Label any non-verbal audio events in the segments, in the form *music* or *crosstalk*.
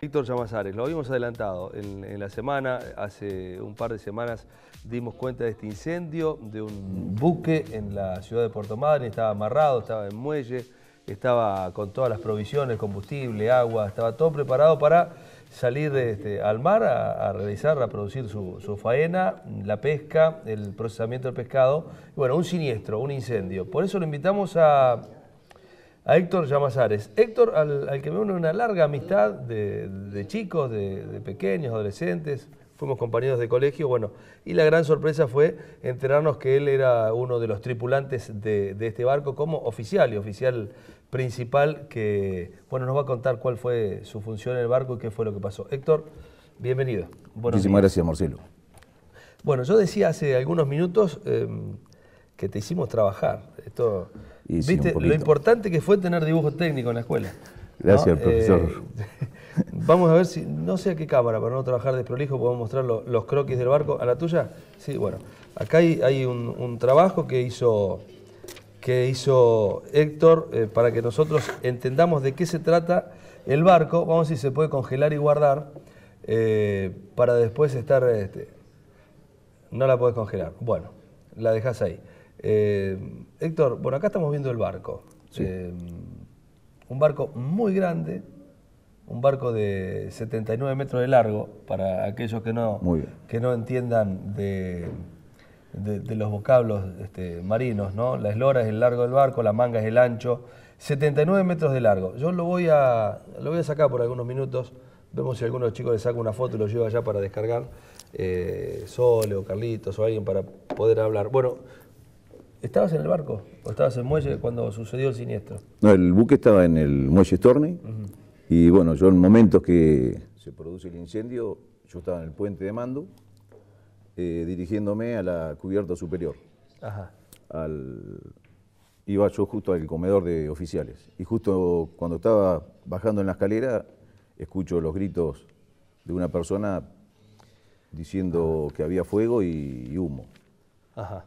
Víctor chamazares. lo habíamos adelantado en, la semana, hace un par de semanas dimos cuenta de este incendio de un buque en la ciudad de Puerto Madryn, estaba amarrado, estaba en muelle, estaba con todas las provisiones, combustible, agua, estaba todo preparado para salir este, al mar a, realizar, a producir su, faena, la pesca, el procesamiento del pescado. bueno, un siniestro, un incendio. Por eso lo invitamos a a Héctor Llamazares. Héctor, al, que me une una larga amistad de, chicos, de, pequeños, adolescentes, fuimos compañeros de colegio, bueno, y la gran sorpresa fue enterarnos que él era uno de los tripulantes de, este barco como oficial y oficial principal que, bueno, nos va a contar cuál fue su función en el barco y qué fue lo que pasó. Héctor, bienvenido. Buenos Muchísimas gracias, Marcelo. Bueno, yo decía hace algunos minutos em, que te hicimos trabajar. Esto Viste, lo importante que fue tener dibujo técnico en la escuela. Gracias, profesor. Eh, *laughs* vamos a ver si, no sé a qué cámara, para no trabajar desprolijo, podemos mostrar los croquis del barco. ¿A la tuya? Sí, bueno. Acá hay, un, trabajo que hizo, que hizo Héctor eh, para que nosotros entendamos de qué se trata el barco. Vamos a ver si se puede congelar y guardar eh, para después estar... Este, no la puedes congelar. Bueno, la dejas ahí. Eh, Héctor, bueno, acá estamos viendo el barco. Eh, un barco muy grande, un barco de 79 metros de largo, para aquellos que no, que no entiendan de, los vocablos este, marinos, ¿no? La eslora es el largo del barco, la manga es el ancho. 79 metros de largo. Yo lo voy a, lo voy a sacar por algunos minutos. Vemos si alguno de los chicos le saca una foto y lo lleva allá para descargar. Eh, Sole o Carlitos o alguien para poder hablar. Bueno, ¿Estabas en el barco o estabas en el muelle cuando sucedió el siniestro? No, el buque estaba en el muelle Storney y bueno, yo en momento que se produce el incendio, yo estaba en el puente de mando eh, dirigiéndome a la cubierta superior. Ajá. iba yo justo al comedor de oficiales y justo cuando estaba bajando en la escalera escucho los gritos de una persona diciendo que había fuego y, y humo. Ajá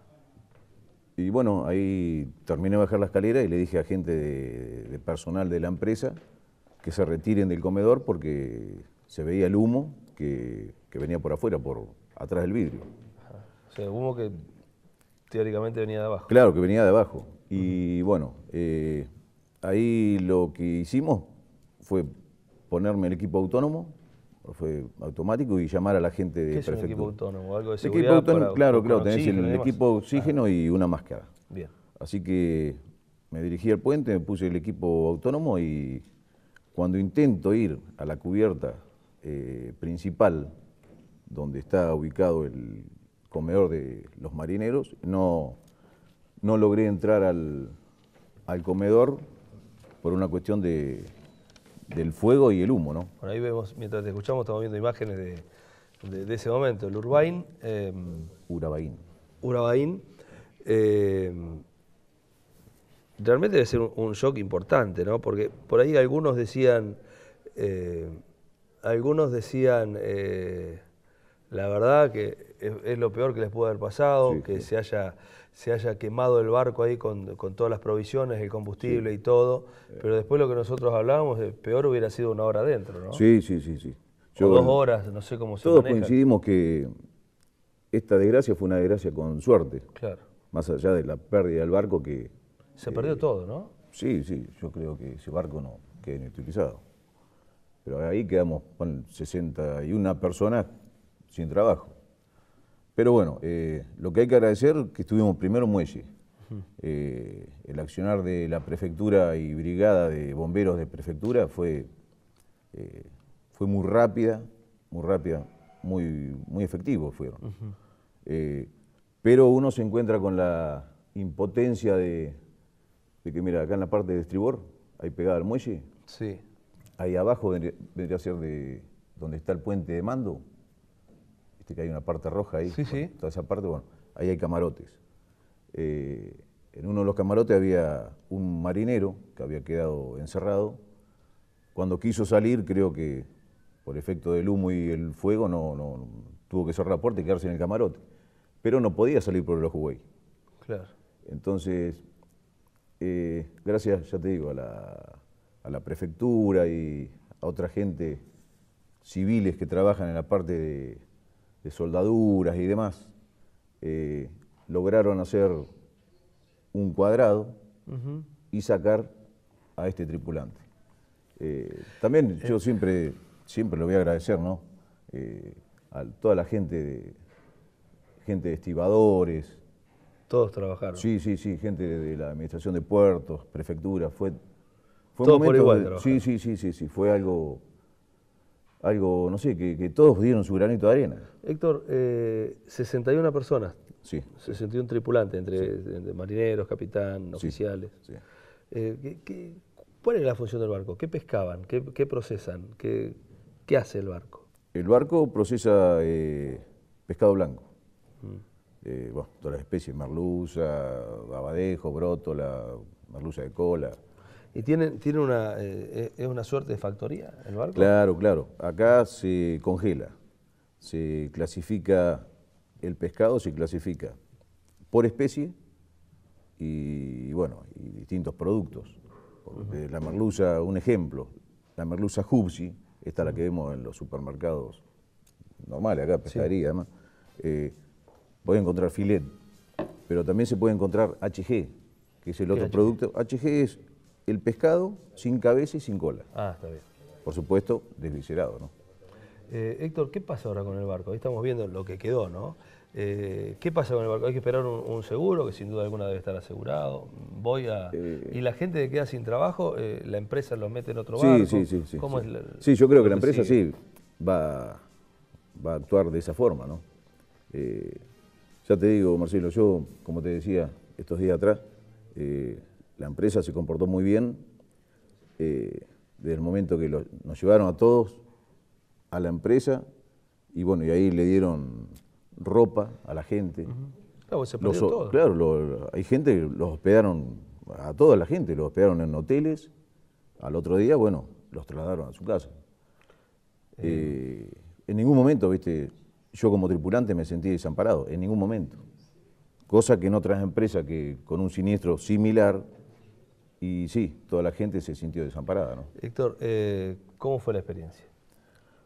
y bueno, ahí terminé de bajar la escalera y le dije a gente de, personal de la empresa que se retiren del comedor porque se veía el humo que, venía por afuera, por atrás del vidrio. O sea, humo que teóricamente venía de abajo. Claro, que venía de abajo. Y bueno, eh, ahí lo que hicimos fue ponerme el equipo autónomo, fue automático y llamar a la gente de ¿Qué es equipo autónomo? ¿Algo de seguridad? Equipo claro, claro, tenés el, equipo oxígeno ah. y una máscara. Bien. Así que me dirigí al puente, me puse el equipo autónomo y cuando intento ir a la cubierta eh, principal, donde está ubicado el comedor de los marineros, no, no logré entrar al comedor por una cuestión de del fuego y el humo, ¿no? Bueno, ahí vemos, mientras te escuchamos, estamos viendo imágenes de, ese momento, el Urbain. Em, Urabain. Urabain. Em, realmente debe ser un, shock importante, ¿no? Porque por ahí algunos decían, eh, algunos decían, eh, la verdad que es, lo peor que les pudo haber pasado, que se haya se haya quemado el barco ahí con, todas las provisiones, el combustible y todo, pero después lo que nosotros hablábamos, peor hubiera sido una hora adentro, ¿no? Sí, sí, sí, sí. o dos horas, no sé cómo se Todos coincidimos que esta desgracia fue una desgracia con suerte. Claro. Más allá de la pérdida del barco que... Se perdió todo, ¿no? Sí, sí, yo creo que ese barco no quedó inutilizado. Pero ahí quedamos con 61 personas sin trabajo. Pero bueno, eh, lo que hay que agradecer es que estuvimos primero en Muelle. Eh, el accionar de la prefectura y brigada de bomberos de prefectura fue, eh, fue muy rápida, muy rápida, muy, muy efectivo fueron. pero uno se encuentra con la impotencia de, que, mira, acá en la parte de estribor, hay pegada al muelle, sí. ahí abajo vendría, a ser de donde está el puente de mando, que hay una parte roja ahí, sí, toda esa parte, bueno, ahí hay camarotes. Eh, en uno de los camarotes había un marinero que había quedado encerrado. Cuando quiso salir, creo que por efecto del humo y el fuego, no, tuvo que cerrar la puerta y quedarse en el camarote. Pero no podía salir por el güey. Claro. Entonces, eh, gracias, ya te digo, a la, a la prefectura y a otra gente civiles que trabajan en la parte de, de soldaduras y demás, eh, lograron hacer un cuadrado y sacar a este tripulante. Eh, también eh. yo siempre, siempre lo voy a agradecer, ¿no? a toda la gente, de, gente de estibadores. Todos trabajaron. Sí, sí, sí, gente de, la administración de puertos, prefectura, fue... por igual Sí, sí, sí, sí, sí, fue algo algo, no sé, que, todos dieron su granito de arena. Héctor, 61 eh, personas, sí, 61 tripulantes, entre, marineros, capitán, oficiales. Eh, ¿qué, cuál es la función del barco? ¿Qué pescaban? ¿Qué, procesan? ¿Qué, ¿Qué, hace el barco? El barco procesa eh, pescado blanco. Mm. bueno, todas las especies, merluza, abadejo, brótola, merluza de cola, ¿Y tiene, tiene una, eh, eh, es una suerte de factoría el barco? Claro, claro. Acá se congela, se clasifica el pescado, se clasifica por especie y, bueno, y distintos productos. La merluza, un ejemplo, la merluza Hubsi, esta es la que vemos en los supermercados normales, acá pescadería además, eh, puede encontrar filet, pero también se puede encontrar HG, que es el otro producto. HG es el pescado sin cabeza y sin cola. Ah, está bien. Por supuesto, desviscerado, ¿no? Eh, Héctor, ¿qué pasa ahora con el barco? Ahí estamos viendo lo que quedó, ¿no? Eh, ¿Qué pasa con el barco? ¿Hay que esperar un, seguro, que sin duda alguna debe estar asegurado? Voy a... Eh, ¿Y la gente que queda sin trabajo, la empresa los mete en otro barco? Sí, sí, sí. ¿Cómo sí. Es sí, yo creo que la empresa sí va, va, a actuar de esa forma, ¿no? ya te digo, Marcelo, yo, como te decía estos días atrás, la empresa se comportó muy bien. Eh, desde el momento que nos llevaron a todos a la empresa y bueno, y ahí le dieron ropa a la gente. Claro, pues Claro, hay gente que los hospedaron, a toda la gente, los hospedaron en hoteles. Al otro día, bueno, los trasladaron a su casa. Eh. Eh, en ningún momento, viste, yo como tripulante me sentí desamparado, en ningún momento. Cosa que en otras empresas que con un siniestro similar y sí, toda la gente se sintió desamparada. ¿no? Héctor, eh, ¿cómo fue la experiencia?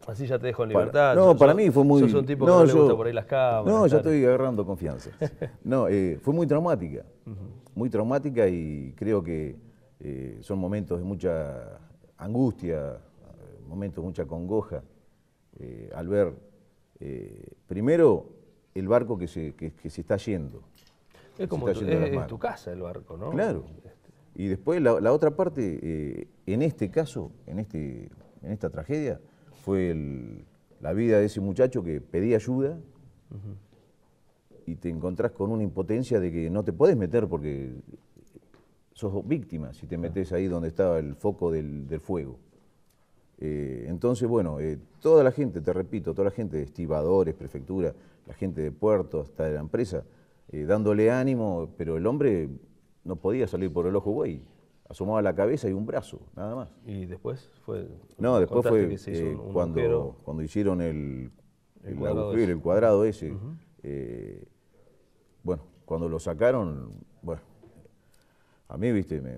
Así ya te dejo en libertad. no, para mí fue muy. no, yo, ya estoy agarrando confianza. *laughs* no, eh, fue muy traumática. Muy traumática y creo que eh, son momentos de mucha angustia, momentos de mucha congoja. al ver, primero, el barco que se, está yendo. Es como tu, tu casa el barco, ¿no? Claro. Y después la, otra parte, eh, en este caso, en, este, en esta tragedia, fue la vida de ese muchacho que pedía ayuda y te encontrás con una impotencia de que no te puedes meter porque sos víctima si te ah. metes ahí donde estaba el foco del, fuego. Eh, entonces, bueno, eh, toda la gente, te repito, toda la gente de estibadores, prefectura, la gente de puerto, hasta de la empresa, dándole ánimo, pero el hombre no podía salir por el ojo güey. Asomaba la cabeza y un brazo, nada más. ¿Y después fue? No, después fue eh, cuando, cuando hicieron el, el, cuadrado ese. Eh, bueno, cuando lo sacaron, bueno, a mí, viste, me,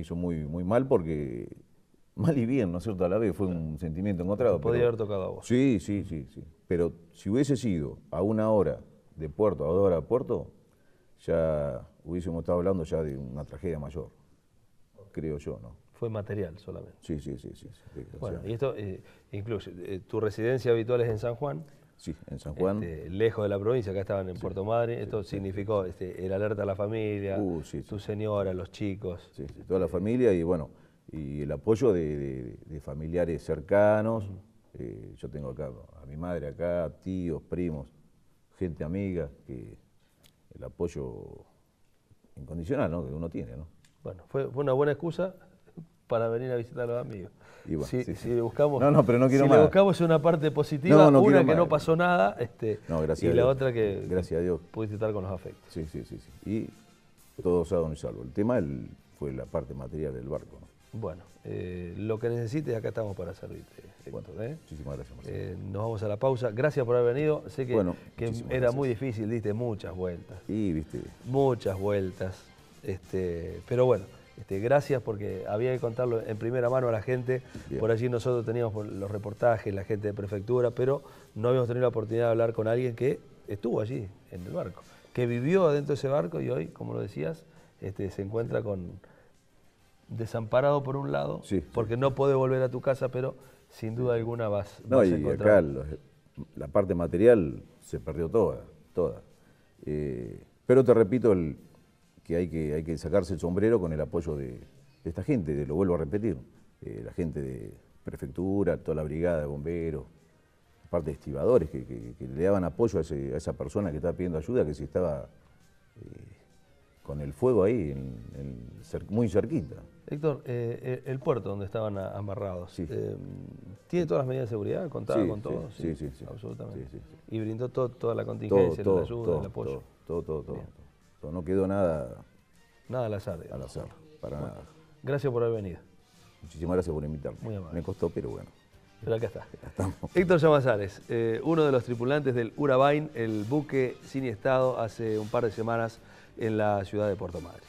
hizo muy, muy mal porque, *laughs* mal y bien, ¿no es cierto? A la vez fue un sentimiento encontrado. Podría haber tocado a vos. Sí, sí, sí, sí. Pero si hubiese sido a una hora de puerto a dos horas de puerto, ya hubiésemos estado hablando ya de una tragedia mayor, creo yo, ¿no? Fue material solamente. Sí, sí, sí. sí, bueno, y esto eh, incluye, eh, tu residencia habitual es en San Juan. Sí, en San Juan. Este, lejos de la provincia, acá estaban en Puerto Madre. Esto significó este, el alerta a la familia, uh, tu señora, los chicos. Sí, toda la familia y bueno, y el apoyo de, familiares cercanos. Eh, yo tengo acá a mi madre acá, tíos, primos, gente amiga que el apoyo incondicional que uno tiene. Bueno, fue, una buena excusa para venir a visitar a los amigos. Bueno, si, buscamos, no, no, pero no quiero más. Le buscamos una parte positiva, una que no pasó nada, este, y la otra que gracias a Dios. pudiste estar con los afectos. Sí, sí, sí, sí. Y todo sano y salvo. El tema el, fue la parte material del barco. Bueno, eh, lo que necesites acá estamos para servirte. ¿eh? Muchísimas gracias, eh, nos vamos a la pausa. Gracias por haber venido. Sé que, era muy difícil, diste muchas vueltas. Y viste. Muchas vueltas. Este, pero bueno. Este, gracias porque había que contarlo en primera mano a la gente. Por allí nosotros teníamos los reportajes, la gente de prefectura, pero no habíamos tenido la oportunidad de hablar con alguien que estuvo allí, en el barco, que vivió adentro de ese barco y hoy, como lo decías, este, se encuentra con desamparado por un lado, porque no puede volver a tu casa, pero sin duda alguna vas, no, y la parte material se perdió toda, toda. Eh, pero te repito que, hay que hay que sacarse el sombrero con el apoyo de, esta gente, lo vuelvo a repetir, eh, la gente de prefectura, toda la brigada de bomberos, parte de estibadores que, le daban apoyo a, esa persona que estaba pidiendo ayuda, que si estaba eh, con el fuego ahí, en, en, muy cerquita. Héctor, eh, eh, el puerto donde estaban amarrados, eh, ¿tiene todas las medidas de seguridad? ¿Contaba con todo? Sí, sí, sí. absolutamente. ¿Y brindó toda la contingencia, la ayuda, el apoyo? Todo, todo, todo, No quedó nada... Nada al azar. Digamos. Al azar, para nada. Gracias por haber venido. Muchísimas gracias por invitarme. Muy amable. Me costó, pero bueno. Pero acá está. *laughs* Estamos. Héctor Llamazares, uno de los tripulantes del Urabain, el buque sin estado, hace un par de semanas en la ciudad de Puerto Madre.